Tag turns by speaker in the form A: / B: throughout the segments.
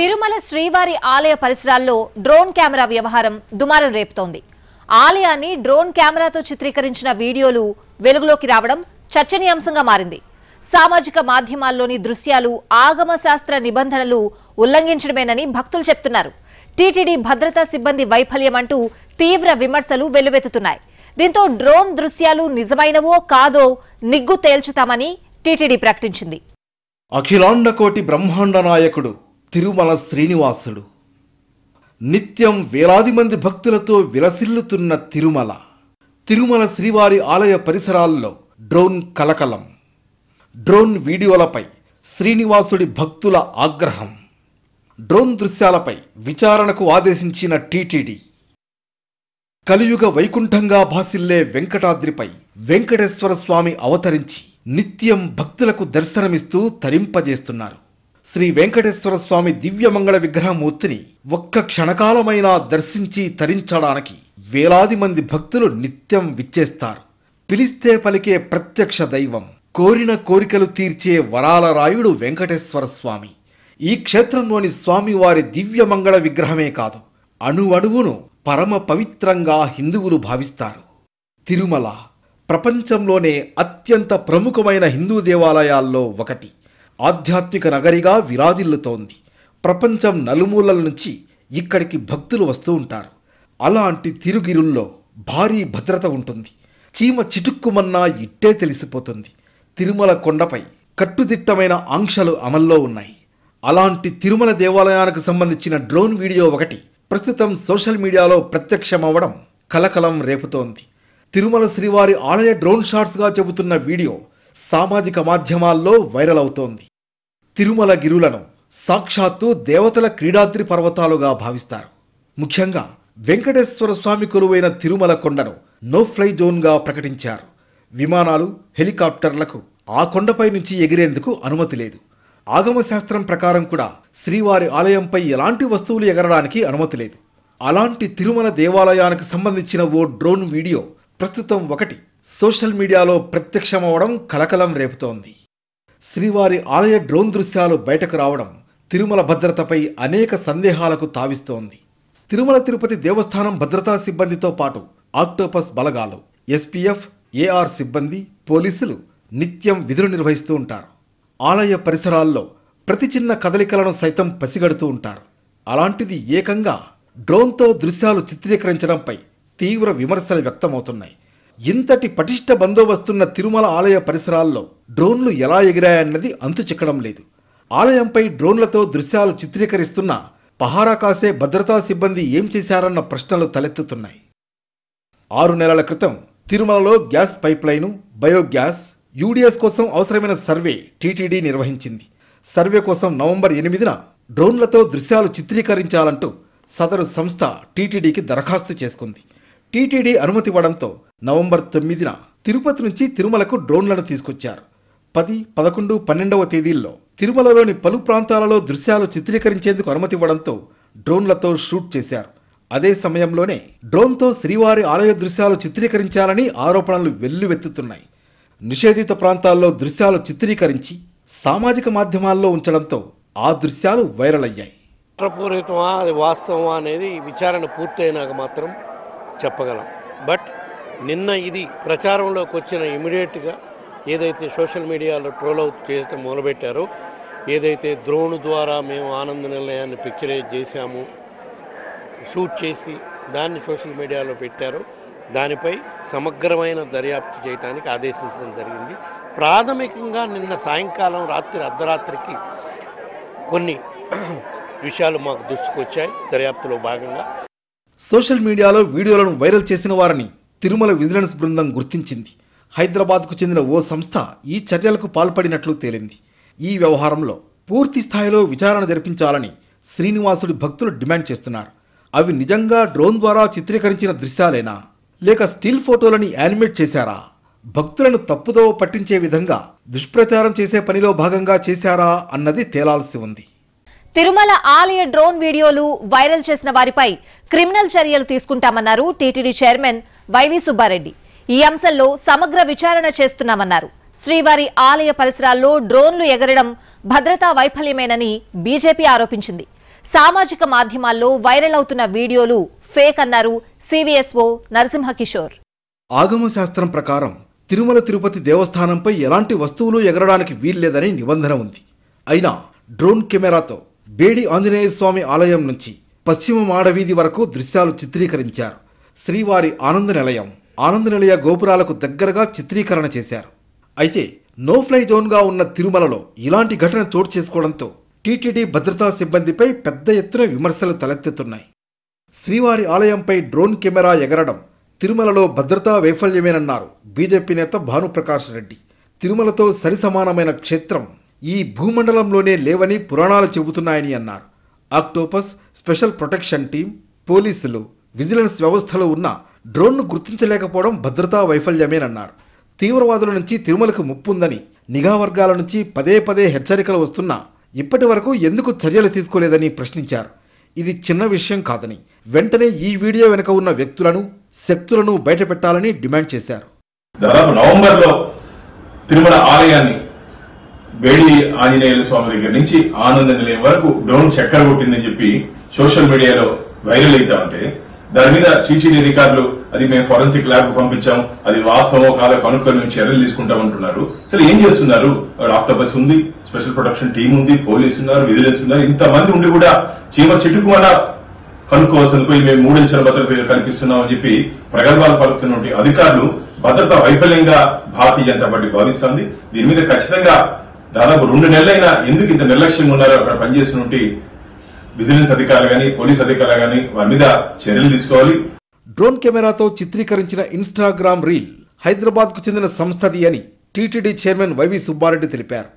A: తిరుమల శ్రీవారి ఆలయ పరిసరాల్లో డ్రోన్ కెమెరా వ్యవహారం దుమారం రేపుతోంది ఆలయాన్ని డ్రోన్ కెమెరాతో చిత్రీకరించిన వీడియోలు వెలుగులోకి రావడం చర్చనీయాంశంగా మారింది సామాజిక మాధ్యమాల్లోని దృశ్యాలు ఆగమ శాస్త్ర నిబంధనలు ఉల్లంఘించడమేనని భక్తులు చెప్తున్నారు టీటీడీ భద్రతా సిబ్బంది వైఫల్యమంటూ తీవ్ర విమర్శలు వెల్లువెత్తుతున్నాయి దీంతో డ్రోన్ దృశ్యాలు నిజమైనవో కాదో నిగ్గు తేల్చుతామని టీటీడీ ప్రకటించింది
B: అఖిలాండ కోటి బ్రహ్మాండ నాయకుడు తిరుమల శ్రీనివాసుడు నిత్యం వేలాది మంది భక్తులతో విలసిల్లుతున్న తిరుమల తిరుమల శ్రీవారి ఆలయ పరిసరాల్లో డ్రోన్ కలకలం డ్రోన్ వీడియోలపై శ్రీనివాసుడి భక్తుల ఆగ్రహం డ్రోన్ దృశ్యాలపై విచారణకు ఆదేశించిన టీటీడీ కలియుగ వైకుంఠంగా భాసిల్లే వెంకటాద్రిపై వెంకటేశ్వర స్వామి అవతరించి నిత్యం భక్తులకు దర్శనమిస్తూ తరింపజేస్తున్నారు శ్రీ వెంకటేశ్వర స్వామి దివ్యమంగళ విగ్రహమూర్తిని ఒక్క క్షణకాలమైనా దర్శించి తరించడానికి వేలాది మంది భక్తులు నిత్యం విచ్చేస్తారు పిలిస్తే పలికే ప్రత్యక్ష దైవం కోరిన కోరికలు తీర్చే వరాల రాయుడు వెంకటేశ్వర స్వామి ఈ క్షేత్రంలోని స్వామివారి దివ్యమంగళ విగ్రహమే కాదు అణువును పరమ పవిత్రంగా హిందువులు భావిస్తారు తిరుమల ప్రపంచంలోనే అత్యంత ప్రముఖమైన హిందూ దేవాలయాల్లో ఒకటి ఆధ్యాత్మిక నగరిగా విరాజిల్లుతోంది ప్రపంచం నలుమూలల నుంచి ఇక్కడికి భక్తులు వస్తూ ఉంటారు అలాంటి తిరుగిరుల్లో భారీ భద్రత ఉంటుంది చీమ చిటుక్కుమన్నా ఇట్టే తెలిసిపోతుంది తిరుమల కొండపై కట్టుదిట్టమైన ఆంక్షలు అమల్లో ఉన్నాయి అలాంటి తిరుమల దేవాలయానికి సంబంధించిన డ్రోన్ వీడియో ఒకటి ప్రస్తుతం సోషల్ మీడియాలో ప్రత్యక్షమవడం కలకలం రేపుతోంది తిరుమల శ్రీవారి ఆలయ డ్రోన్ షాట్స్గా చెబుతున్న వీడియో సామాజిక మాధ్యమాల్లో వైరల్ అవుతోంది తిరుమల గిరులను సాక్షాత్తు దేవతల క్రీడాద్రి పర్వతాలుగా భావిస్తారు ముఖ్యంగా వెంకటేశ్వర స్వామి కొలువైన తిరుమల కొండను నో ఫ్లై జోన్గా ప్రకటించారు విమానాలు హెలికాప్టర్లకు ఆ కొండపై నుంచి ఎగిరేందుకు అనుమతి లేదు ఆగమశాస్త్రం ప్రకారం కూడా శ్రీవారి ఆలయంపై ఎలాంటి వస్తువులు ఎగరడానికి అనుమతి లేదు అలాంటి తిరుమల దేవాలయానికి సంబంధించిన ఓ డ్రోన్ వీడియో ప్రస్తుతం ఒకటి సోషల్ మీడియాలో ప్రత్యక్షమవడం కలకలం రేపుతోంది శ్రీవారి ఆలయ డ్రోన్ దృశ్యాలు బయటకు రావడం తిరుమల భద్రతపై అనేక సందేహాలకు తావిస్తోంది తిరుమల తిరుపతి దేవస్థానం భద్రతా సిబ్బందితో పాటు ఆక్టోపస్ బలగాలు ఎస్పీఎఫ్ ఏఆర్ సిబ్బంది పోలీసులు నిత్యం విధులు నిర్వహిస్తూ ఉంటారు ఆలయ పరిసరాల్లో ప్రతి చిన్న కదలికలను సైతం పసిగడుతూ ఉంటారు అలాంటిది ఏకంగా డ్రోన్తో దృశ్యాలు చిత్రీకరించడంపై తీవ్ర విమర్శలు వ్యక్తమవుతున్నాయి ఇంతటి పటిష్ట బందోబస్తున్న తిరుమల ఆలయ పరిసరాల్లో డ్రోన్లు ఎలా ఎగిరాయన్నది అంతు చిక్కడం లేదు ఆలయంపై డ్రోన్లతో దృశ్యాలు చిత్రీకరిస్తున్న పహారా కాసే భద్రతా సిబ్బంది ఏం చేశారన్న ప్రశ్నలు తలెత్తుతున్నాయి ఆరు నెలల క్రితం తిరుమలలో గ్యాస్ పైప్లైను బయోగ్యాస్ యూడిఎస్ కోసం అవసరమైన సర్వే టీటీడీ నిర్వహించింది సర్వే కోసం నవంబర్ ఎనిమిదిన డ్రోన్లతో దృశ్యాలు చిత్రీకరించాలంటూ సదరు సంస్థ టీటీడీకి దరఖాస్తు చేసుకుంది టీటీడీ అనుమతి ఇవ్వడంతో నవంబర్ తొమ్మిదిన తిరుపతి నుంచి తిరుమలకు డ్రోన్లను తీసుకొచ్చారు పది పదకొండు పన్నెండవ తేదీల్లో తిరుమలలోని పలు ప్రాంతాలలో దృశ్యాలు చిత్రీకరించేందుకు అనుమతి ఇవ్వడంతో డ్రోన్లతో షూట్ చేశారు అదే సమయంలోనే డ్రోన్తో శ్రీవారి ఆలయ దృశ్యాలు చిత్రీకరించాలని ఆరోపణలు వెల్లువెత్తుతున్నాయి నిషేధిత ప్రాంతాల్లో దృశ్యాలు చిత్రీకరించి సామాజిక మాధ్యమాల్లో ఉంచడంతో ఆ దృశ్యాలు వైరల్ అయ్యాయి
C: కుట్రపూరితమా అది వాస్తవమా అనేది విచారణ పూర్తయినాక మాత్రం చెప్పగలం బట్ నిన్న ఇది ప్రచారంలోకి వచ్చిన ఇమీడియట్గా ఏదైతే సోషల్ మీడియాలో ట్రోల్ అవుట్ చేస్తే మొదలుపెట్టారో ఏదైతే ద్రోణు ద్వారా మేము ఆనంద నిలయాన్ని పిక్చరైజ్ చేశాము షూట్ చేసి దాన్ని సోషల్ మీడియాలో పెట్టారో దానిపై సమగ్రమైన దర్యాప్తు చేయడానికి ఆదేశించడం జరిగింది ప్రాథమికంగా నిన్న సాయంకాలం రాత్రి అర్ధరాత్రికి కొన్ని విషయాలు మాకు దృష్టికి వచ్చాయి దర్యాప్తులో భాగంగా
B: సోషల్ మీడియాలో వీడియోలను వైరల్ చేసిన వారిని తిరుమల విజిలెన్స్ బృందం గుర్తించింది హైదరాబాద్కు చెందిన ఓ సంస్థ ఈ చర్యలకు పాల్పడినట్లు తేలింది ఈ వ్యవహారంలో పూర్తి స్థాయిలో విచారణ జరిపించాలని శ్రీనివాసుడి భక్తులు డిమాండ్ చేస్తున్నారు అవి నిజంగా డ్రోన్ ద్వారా చిత్రీకరించిన దృశ్యాలేనా లేక స్టిల్ ఫోటోలని యానిమేట్ చేశారా భక్తులను తప్పుదో పట్టించే విధంగా దుష్ప్రచారం చేసే పనిలో భాగంగా చేశారా అన్నది తేలాల్సి ఉంది
A: తిరుమల ఆలయ డ్రోన్ వీడియోలు వైరల్ చేసిన వారిపై క్రిమినల్ చర్యలు తీసుకుంటామన్నారు టీటీడీ చైర్మన్ వైవి సుబ్బారెడ్డి ఈ అంశంలో సమగ్ర విచారణ చేస్తున్నామన్నారు శ్రీవారి ఆలయ పరిసరాల్లో డ్రోన్లు ఎగరడం భద్రతా వైఫల్యమేనని బీజేపీ ఆరోపించింది సామాజిక మాధ్యమాల్లో వైరల్ అవుతున్న వీడియోలు ఫేక్ అన్నారు సివిఎస్ఓ నరసింహకిషోర్
B: ఆగమ శాస్త్రం ప్రకారం తిరుమల తిరుపతి దేవస్థానంపై ఎలాంటి వస్తువులు ఎగరడానికి వీల్లేదని నిబంధన ఉంది అయినా డ్రోన్ కెమెరాతో బేడి ఆంజనేయ స్వామి ఆలయం నుంచి పశ్చిమ మాడవీధి వరకు దృశ్యాలు చిత్రీకరించారు శ్రీవారి ఆనంద నిలయం ఆనంద నిలయ గోపురాలకు దగ్గరగా చిత్రీకరణ చేశారు అయితే నో ఫ్లై జోన్గా ఉన్న తిరుమలలో ఇలాంటి ఘటన చోటు చేసుకోవడంతో టీటీడీ భద్రతా సిబ్బందిపై పెద్ద ఎత్తున విమర్శలు తలెత్తుతున్నాయి శ్రీవారి ఆలయంపై డ్రోన్ కెమెరా ఎగరడం తిరుమలలో భద్రతా వైఫల్యమేనన్నారు బీజేపీ నేత భానుప్రకాష్ రెడ్డి తిరుమలతో సరిసమానమైన క్షేత్రం ఈ భూమండలంలోనే లేవని పురాణాలు చెబుతున్నాయని అన్నారు ఆక్టోపస్ స్పెషల్ ప్రొటెక్షన్ టీం పోలీసులు విజిలెన్స్ వ్యవస్థలో ఉన్న డ్రోన్ను గుర్తించలేకపోవడం భద్రతా వైఫల్యమేనన్నారు తీవ్రవాదుల నుంచి తిరుమలకు ముప్పుందని నిఘా వర్గాల నుంచి పదే పదే హెచ్చరికలు వస్తున్నా ఇప్పటి వరకు ఎందుకు చర్యలు తీసుకోలేదని ప్రశ్నించారు ఇది చిన్న విషయం కాదని వెంటనే ఈ వీడియో వెనుక ఉన్న వ్యక్తులను శక్తులను బయటపెట్టాలని డిమాండ్ చేశారు
C: నవంబర్లో తిరుమల ఆలయాన్ని బేడి ఆంజనేయుల స్వామి దగ్గర నుంచి ఆనంద నిలయం వరకు డ్రోన్ చక్కెర కొట్టిందని చెప్పి సోషల్ మీడియాలో వైరల్ అవుతా ఉంటే దాని మీద టీటీడీ అధికారులు అది మేము ఫోరెన్సిక్ ల్యాబ్ పంపించాం అది వాస్తవమో కాదో కనుక్కొని మేము చర్యలు తీసుకుంటామంటున్నారు సరే ఏం చేస్తున్నారు ఆక్టోపస్ ఉంది స్పెషల్ ప్రొటెక్షన్ టీం ఉంది పోలీస్ ఉన్నారు విజిలెన్స్ ఉన్నారు ఇంతమంది ఉండి కూడా చీమ చెట్టుకు మన కనుక్కోవాల్సిన పోయి మేము మూడించల భద్రత కల్పిస్తున్నాం అని చెప్పి ప్రగల్భాలు పలుకుతున్న అధికారులు భద్రత వైఫల్యంగా భారతీయ జనతా పార్టీ భావిస్తోంది దీని మీద ఖచ్చితంగా దాదాపు రెండు నెలలైనా ఎందుకు ఇంత నిర్లక్ష్యంగా ఉన్నారు అక్కడ పనిచేసిన విజిలెన్స్ అధికారులు కానీ పోలీస్ అధికారులు కానీ వారి మీద చర్యలు తీసుకోవాలి
B: డ్రోన్ కెమెరాతో చిత్రీకరించిన ఇన్స్టాగ్రామ్ రీల్ హైదరాబాద్ కు చెందిన సంస్థది అని టీటీడీ చైర్మన్ వైవి సుబ్బారెడ్డి తెలిపారు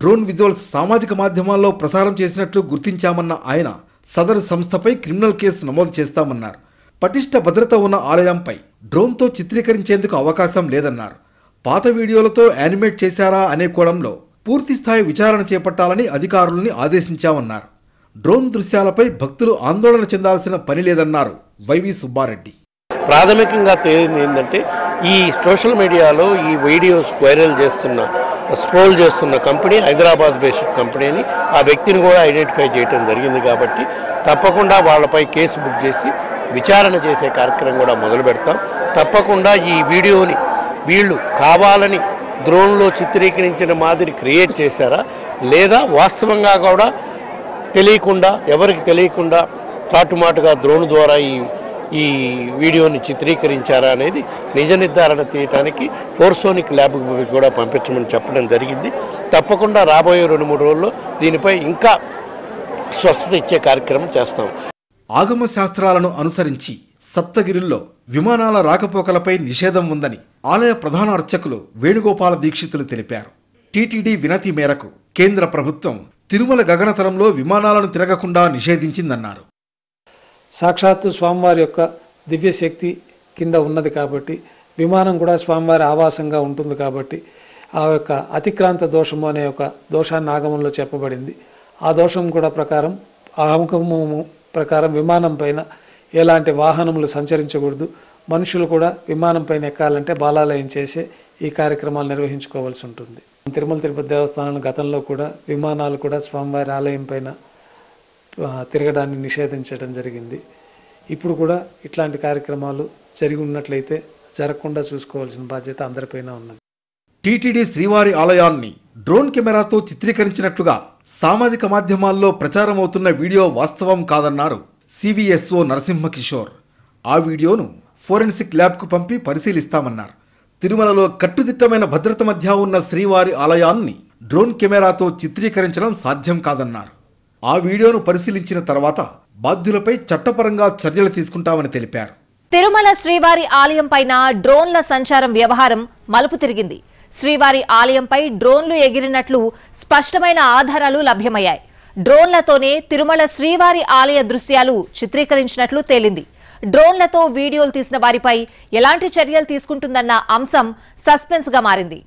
B: డ్రోన్ విజువల్స్ సామాజిక మాధ్యమాల్లో ప్రసారం చేసినట్లు గుర్తించామన్న ఆయన సదరు సంస్థపై క్రిమినల్ కేసు నమోదు చేస్తామన్నారు పటిష్ట భద్రత ఉన్న ఆలయంపై డ్రోన్తో చిత్రీకరించేందుకు అవకాశం లేదన్నారు పాత వీడియోలతో యానిమేట్ చేశారా అనే కోణంలో పూర్తిస్థాయి విచారణ చేపట్టాలని అధికారులని ఆదేశించామన్నారు డ్రోన్ దృశ్యాలపై భక్తులు ఆందోళన చెందాల్సిన పని లేదన్నారు వైవి సుబ్బారెడ్డి ప్రాథమికంగా
C: తేలింది ఏంటంటే ఈ సోషల్ మీడియాలో ఈ వీడియోస్ వైరల్ చేస్తున్న స్ట్రోల్ చేస్తున్న కంపెనీ హైదరాబాద్ బేస్డ్ కంపెనీ అని ఆ వ్యక్తిని కూడా ఐడెంటిఫై చేయడం జరిగింది కాబట్టి తప్పకుండా వాళ్ళపై కేసు బుక్ చేసి విచారణ చేసే కార్యక్రమం కూడా మొదలు పెడతాం తప్పకుండా ఈ వీడియోని వీళ్ళు కావాలని డ్రోన్లో చిత్రీకరించిన మాదిరి క్రియేట్ చేశారా లేదా వాస్తవంగా కూడా తెలియకుండా ఎవరికి తెలియకుండా చాటుమాటుగా డ్రోన్ ద్వారా ఈ ఈ వీడియోని చిత్రీకరించారా అనేది నిజ నిర్ధారణ తీయటానికి ఫోర్సోనిక్ ల్యాబ్కి కూడా పంపించమని చెప్పడం జరిగింది తప్పకుండా రాబోయే రెండు మూడు రోజుల్లో దీనిపై ఇంకా స్వస్థత ఇచ్చే కార్యక్రమం చేస్తాం
B: ఆగమ శాస్త్రాలను అనుసరించి సప్తగిరిల్లో విమానాల రాకపోకలపై నిషేధం ఉందని ఆలయ ప్రధాన అర్చకులు వేణుగోపాల దీక్షితులు తెలిపారు టీటీడీ వినతి మేరకు కేంద్ర ప్రభుత్వం తిరుమల గగనతలంలో విమానాలను తిరగకుండా నిషేధించిందన్నారు సాక్షాత్తు స్వామివారి యొక్క దివ్యశక్తి కింద ఉన్నది కాబట్టి విమానం కూడా స్వామివారి ఆవాసంగా ఉంటుంది కాబట్టి ఆ యొక్క అతిక్రాంత దోషము అనే ఒక దోషాన్ని ఆగమంలో చెప్పబడింది ఆ దోషం కూడా ప్రకారం ఆగమము ప్రకారం విమానం పైన ఎలాంటి వాహనములు సంచరించకూడదు మనుషులు కూడా విమానం పైన ఎక్కాలంటే బాలాలయం చేసి ఈ కార్యక్రమాలు నిర్వహించుకోవాల్సి ఉంటుంది తిరుమల తిరుపతి దేవస్థానం గతంలో కూడా విమానాలు కూడా స్వామివారి ఆలయం పైన తిరగడాన్ని నిషేధించడం జరిగింది ఇప్పుడు కూడా ఇట్లాంటి కార్యక్రమాలు జరిగి ఉన్నట్లయితే జరగకుండా చూసుకోవాల్సిన బాధ్యత అందరిపైన ఉన్నది టీటీడీ శ్రీవారి ఆలయాన్ని డ్రోన్ కెమెరాతో చిత్రీకరించినట్లుగా సామాజిక మాధ్యమాల్లో ప్రచారమవుతున్న వీడియో వాస్తవం కాదన్నారు సివిఎస్ఓ నరసింహకిషోర్ ఆ వీడియోను ఫోరెన్సిక్ ల్యాబ్కు పంపి పరిశీలిస్తామన్నారు తిరుమలలో కట్టుదిట్టమైన భద్రత మధ్య ఉన్న శ్రీవారి ఆలయాన్ని డ్రోన్ కెమెరాతో చిత్రీకరించడం సాధ్యం కాదన్నారు ఆ వీడియోను పరిశీలించిన తర్వాత బాధ్యులపై చట్టపరంగా చర్యలు తీసుకుంటామని తెలిపారు
A: తిరుమల శ్రీవారి ఆలయం పైన డ్రోన్ల సంచారం వ్యవహారం మలుపు తిరిగింది శ్రీవారి ఆలయంపై డ్రోన్లు ఎగిరినట్లు స్పష్టమైన ఆధారాలు లభ్యమయ్యాయి డ్రోన్లతోనే తిరుమల శ్రీవారి ఆలయ దృశ్యాలు చిత్రీకరించినట్లు తేలింది డ్రోన్లతో వీడియోలు తీసిన వారిపై ఎలాంటి చర్యలు తీసుకుంటుందన్న అంశం సస్పెన్స్ గా మారింది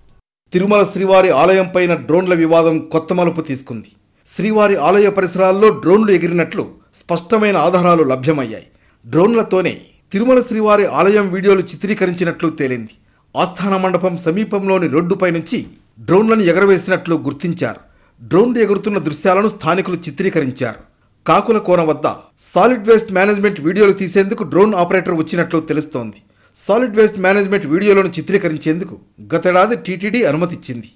B: తిరుమల శ్రీవారి ఆలయంపైన డ్రోన్ల వివాదం కొత్త మలుపు తీసుకుంది శ్రీవారి ఆలయ పరిసరాల్లో డ్రోన్లు ఎగిరినట్లు స్పష్టమైన ఆధారాలు లభ్యమయ్యాయి డ్రోన్లతోనే తిరుమల శ్రీవారి ఆలయం వీడియోలు చిత్రీకరించినట్లు తేలింది ఆస్థాన మండపం సమీపంలోని రోడ్డుపై నుంచి డ్రోన్లను ఎగరవేసినట్లు గుర్తించారు డ్రోన్ ఎగురుతున్న దృశ్యాలను స్థానికులు చిత్రీకరించారు కాకుల కోన వద్ద సాలిడ్ వేస్ట్ మేనేజ్మెంట్ వీడియోలు తీసేందుకు డ్రోన్ ఆపరేటర్ వచ్చినట్లు తెలుస్తోంది సాలిడ్ వేస్ట్ మేనేజ్మెంట్ వీడియోలను చిత్రీకరించేందుకు గతేడాది టీటీడీ అనుమతిచ్చింది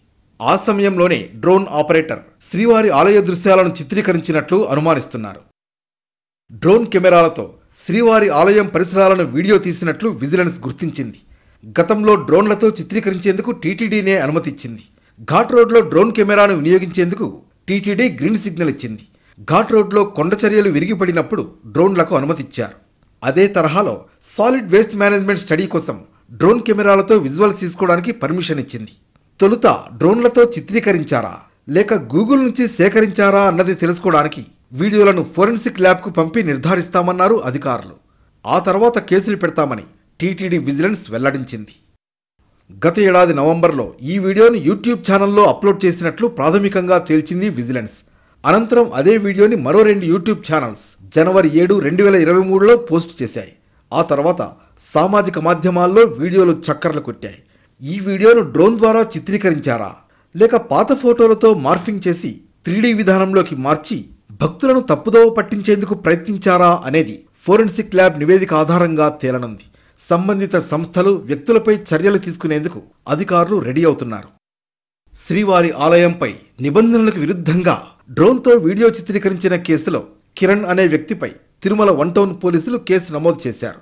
B: ఆ సమయంలోనే డ్రోన్ ఆపరేటర్ శ్రీవారి ఆలయ దృశ్యాలను చిత్రీకరించినట్లు అనుమానిస్తున్నారు డ్రోన్ కెమెరాలతో శ్రీవారి ఆలయం పరిసరాలను వీడియో తీసినట్లు విజిలెన్స్ గుర్తించింది గతంలో డ్రోన్లతో చిత్రీకరించేందుకు టీటీడీనే అనుమతిచ్చింది ఘాట్ రోడ్లో డ్రోన్ కెమెరాను వినియోగించేందుకు టీటీడీ గ్రీన్ సిగ్నల్ ఇచ్చింది ఘాట్ రోడ్లో కొండ చర్యలు విరిగిపడినప్పుడు డ్రోన్లకు అనుమతిచ్చారు అదే తరహాలో సాలిడ్ వేస్ట్ మేనేజ్మెంట్ స్టడీ కోసం డ్రోన్ కెమెరాలతో విజువల్స్ తీసుకోవడానికి పర్మిషన్ ఇచ్చింది తొలుత డ్రోన్లతో చిత్రీకరించారా లేక గూగుల్ నుంచి సేకరించారా అన్నది తెలుసుకోవడానికి వీడియోలను ఫోరెన్సిక్ ల్యాబ్కు పంపి నిర్ధారిస్తామన్నారు అధికారులు ఆ తర్వాత కేసులు పెడతామని టీటీడీ విజిలెన్స్ వెల్లడించింది గత ఏడాది నవంబర్లో ఈ వీడియోను యూట్యూబ్ ఛానల్లో అప్లోడ్ చేసినట్లు ప్రాథమికంగా తేల్చింది విజిలెన్స్ అనంతరం అదే వీడియోని మరో రెండు యూట్యూబ్ ఛానల్స్ జనవరి ఏడు రెండు వేల ఇరవై మూడులో పోస్ట్ చేశాయి ఆ తర్వాత సామాజిక మాధ్యమాల్లో వీడియోలు చక్కర్లు కొట్టాయి ఈ వీడియోను డ్రోన్ ద్వారా చిత్రీకరించారా లేక పాత ఫోటోలతో మార్ఫింగ్ చేసి త్రీడీ విధానంలోకి మార్చి భక్తులను తప్పుదోవ పట్టించేందుకు ప్రయత్నించారా అనేది ఫోరెన్సిక్ ల్యాబ్ నివేదిక ఆధారంగా తేలనుంది సంబంధిత సంస్థలు వ్యక్తులపై చర్యలు తీసుకునేందుకు అధికారులు రెడీ అవుతున్నారు శ్రీవారి ఆలయంపై నిబంధనలకు విరుద్ధంగా డ్రోన్తో వీడియో చిత్రీకరించిన కేసులో కిరణ్ అనే వ్యక్తిపై తిరుమల వన్ టౌన్ పోలీసులు కేసు నమోదు చేశారు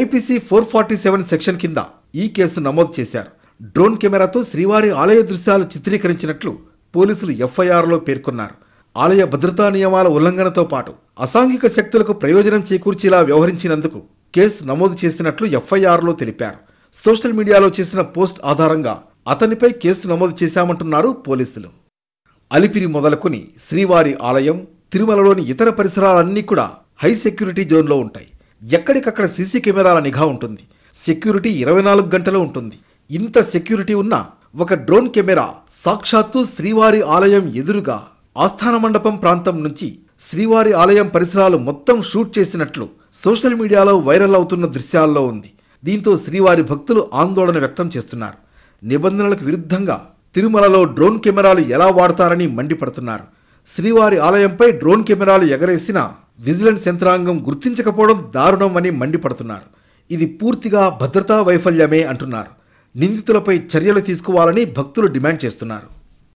B: IPC four forty seven section కింద ఈ కేసు నమోదు చేశారు డ్రోన్ కెమెరాతో శ్రీవారి ఆలయ దృశ్యాలు చిత్రీకరించినట్లు పోలీసులు ఎఫ్ఐఆర్లో పేర్కొన్నారు ఆలయ భద్రతా నియమాల ఉల్లంఘనతో పాటు అసాంఘిక శక్తులకు ప్రయోజనం చేకూర్చేలా వ్యవహరించినందుకు కేసు నమోదు చేసినట్లు ఎఫ్ఐఆర్లో తెలిపారు సోషల్ మీడియాలో చేసిన పోస్ట్ ఆధారంగా అతనిపై కేసు నమోదు చేశామంటున్నారు పోలీసులు అలిపిరి మొదలుకొని శ్రీవారి ఆలయం తిరుమలలోని ఇతర పరిసరాలన్నీ కూడా హై సెక్యూరిటీ జోన్లో ఉంటాయి ఎక్కడికక్కడ సీసీ కెమెరాల నిఘా ఉంటుంది సెక్యూరిటీ ఇరవై నాలుగు గంటలు ఉంటుంది ఇంత సెక్యూరిటీ ఉన్నా ఒక డ్రోన్ కెమెరా సాక్షాత్తు శ్రీవారి ఆలయం ఎదురుగా ఆస్థాన మండపం ప్రాంతం నుంచి శ్రీవారి ఆలయం పరిసరాలు మొత్తం షూట్ చేసినట్లు సోషల్ మీడియాలో వైరల్ అవుతున్న దృశ్యాల్లో ఉంది దీంతో శ్రీవారి భక్తులు ఆందోళన వ్యక్తం చేస్తున్నారు నిబంధనలకు విరుద్ధంగా తిరుమలలో డ్రోన్ కెమెరాలు ఎలా వాడతారని మండిపడుతున్నారు శ్రీవారి ఆలయంపై డ్రోన్ కెమెరాలు ఎగరేసిన విజిలెన్స్ యంత్రాంగం గుర్తించకపోవడం దారుణం అని మండిపడుతున్నారు ఇది పూర్తిగా భద్రతా వైఫల్యమే అంటున్నారు నిందితులపై చర్యలు తీసుకోవాలని భక్తులు డిమాండ్ చేస్తున్నారు